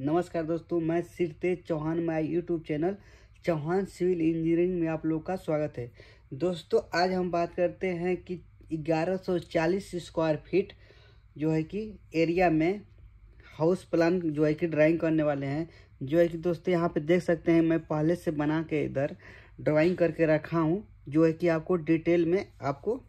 नमस्कार दोस्तों मैं Tej Chauhan my YouTube channel Chauhan civil engineering में आप लोग का स्वागत है दोस्तों आज हम बात करते हैं कि 1140 स्क्वायर फीट जो है कि एरिया में हाउस प्लान जो है कि ड्राइंग करने वाले हैं जो है कि दोस्तों यहाँ पे देख सकते हैं मैं पहले से बना के इधर ड्राइंग करके रखा हूँ जो है कि आपको डिटेल में आपको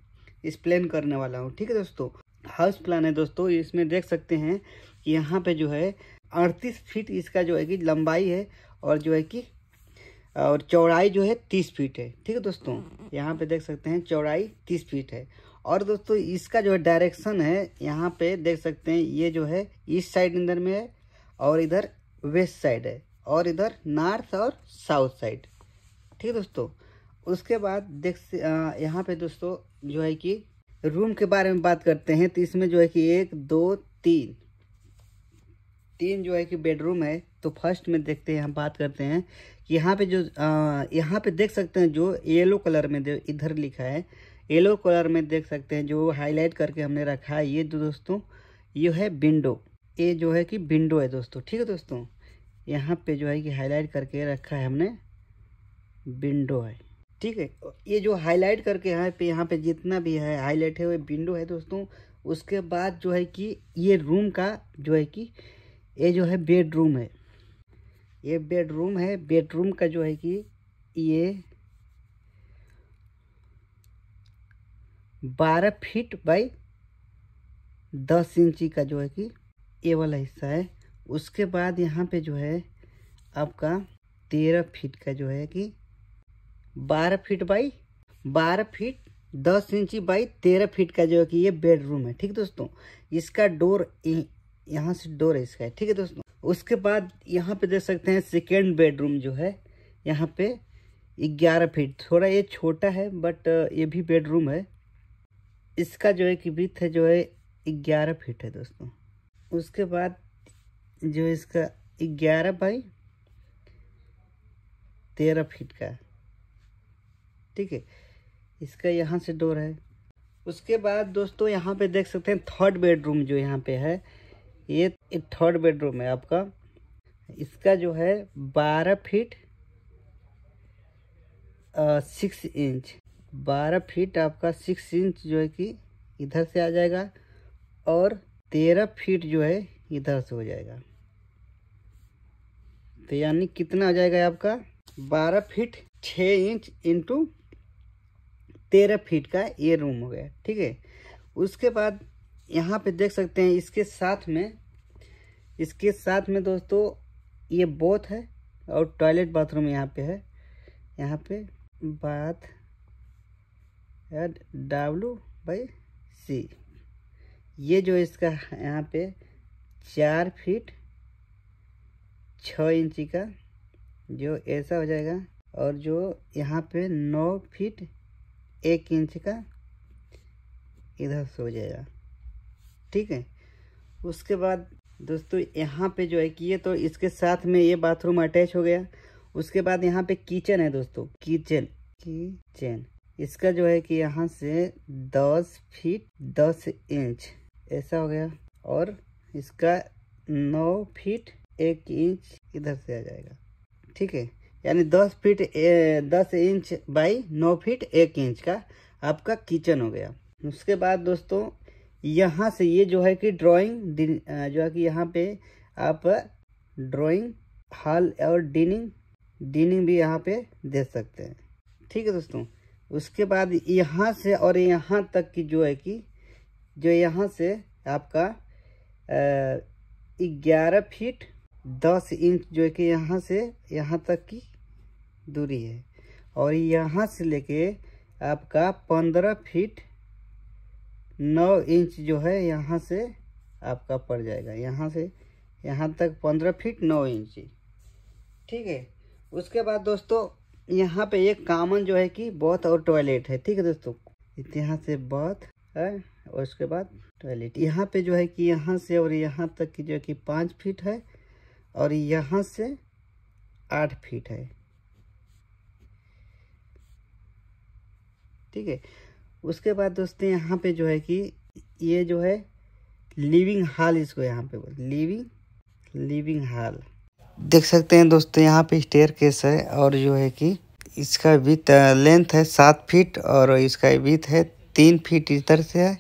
एक्सप्लेन करने वाला हूँ ठीक है दोस्तों हाउस प्लान है दोस्तों इसमें देख सकते हैं कि यहाँ पे जो है अड़तीस फीट इसका जो है कि लंबाई है और जो है कि और चौड़ाई जो है तीस फीट है ठीक है दोस्तों यहाँ पे देख सकते हैं चौड़ाई तीस फीट है और दोस्तों इसका जो है डायरेक्शन है यहाँ पे देख सकते हैं ये जो है ईस्ट साइड अंदर में है और इधर वेस्ट साइड है और इधर नॉर्थ और साउथ साइड ठीक है दोस्तों उसके बाद देख यहाँ पे दोस्तों जो है कि रूम के बारे में बात करते हैं तो इसमें जो है कि एक दो तीन तीन जो है कि बेडरूम है तो फर्स्ट में देखते हैं हम बात करते हैं कि यहाँ पे जो यहाँ पे देख सकते हैं जो येलो कलर में इधर लिखा है येलो कलर में देख सकते हैं जो हाईलाइट करके हमने रखा है ये दोस्तों ये है विंडो ये जो है कि विंडो है दोस्तों ठीक है दोस्तों यहाँ पे जो है कि हाईलाइट करके रखा है हमने विंडो है ठीक है ये जो हाईलाइट करके यहाँ पे यहाँ पे जितना भी है हाईलाइट है वो विंडो है दोस्तों उसके बाद जो है कि ये रूम का जो है कि ये जो है बेडरूम है ये बेडरूम है बेडरूम का जो है कि ये बारह फीट बाई दस इंची का जो है कि ये वाला हिस्सा है उसके बाद यहाँ पे जो है आपका तेरह फीट का जो है कि बारह फीट बाई बारह फीट दस इंची बाई तेरह फीट का जो है कि ये बेडरूम है ठीक दोस्तों इसका डोर यहाँ से डोर है इसका ठीक है दोस्तों उसके बाद यहाँ पे देख सकते हैं सेकेंड बेडरूम जो है यहाँ पे ग्यारह फीट थोड़ा ये छोटा है बट ये भी बेडरूम है इसका जो है कि विथ है जो है ग्यारह फीट है दोस्तों उसके बाद जो इसका ग्यारह बाई तेरह फीट का ठीक है इसका यहाँ से डोर है उसके बाद दोस्तों यहाँ पे देख सकते हैं थर्ड बेडरूम जो यहाँ पे है ये थर्ड बेडरूम है आपका इसका जो है बारह फीट सिक्स इंच बारह फीट आपका सिक्स इंच जो है कि इधर से आ जाएगा और तेरह फीट जो है इधर से हो जाएगा तो यानी कितना आ जाएगा आपका बारह फीट छः इंच इंटू तेरह फीट का ये रूम हो गया ठीक है उसके बाद यहाँ पे देख सकते हैं इसके साथ में इसके साथ में दोस्तों ये बोथ है और टॉयलेट बाथरूम यहाँ पे है यहाँ पे bath and W by C ये जो इसका यहाँ पे चार फीट छ इंची का जो ऐसा हो जाएगा और जो यहाँ पे नौ फीट एक इंच का इधर से हो जाएगा ठीक है उसके बाद दोस्तों यहाँ पे जो है कि ये तो इसके साथ में ये बाथरूम अटैच हो गया उसके बाद यहाँ पे किचन है दोस्तों किचन किचन इसका जो है कि यहाँ से दस फीट दस इंच ऐसा हो गया और इसका नौ फीट एक इंच इधर से आ जाएगा ठीक है यानी दस फीट ए, दस इंच बाई नौ फीट एक इंच का आपका किचन हो गया उसके बाद दोस्तों यहाँ से ये जो है कि ड्राइंग जो है कि यहाँ पे आप ड्राइंग हाल और डिनिंग डिनिंग भी यहाँ पे दे सकते हैं ठीक है दोस्तों उसके बाद यहाँ से और यहाँ तक की जो है कि जो यहाँ से आपका ग्यारह फीट दस इंच जो है कि यहाँ से यहाँ तक की दूरी है और यहाँ से लेके आपका पंद्रह फीट नौ इंच जो है यहाँ से आपका पड़ जाएगा यहाँ से यहाँ तक पंद्रह फीट नौ इंच ठीक है उसके बाद दोस्तों यहाँ पे एक कामन जो है कि बॉथ और टॉयलेट है ठीक है दोस्तों यहाँ से बॉथ है और उसके बाद टॉयलेट यहाँ पे जो है कि यहाँ से और यहाँ तक की जो है कि पाँच फीट है और यहाँ से आठ फीट है ठीक है उसके बाद दोस्तों यहाँ पे जो है कि ये जो है लिविंग हॉल इसको यहाँ पे बोल लिविंग लिविंग हॉल देख सकते हैं दोस्तों यहाँ पे स्टेयर केस है और जो है कि इसका विथ लेंथ है सात फीट और इसका विथ है तीन फीट इधर से है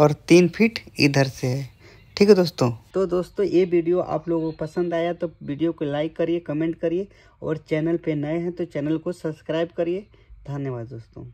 और तीन फीट इधर से है ठीक है दोस्तों तो दोस्तों ये वीडियो आप लोगों को पसंद आया तो वीडियो को लाइक करिए कमेंट करिए और चैनल पे नए हैं तो चैनल को सब्सक्राइब करिए धन्यवाद दोस्तों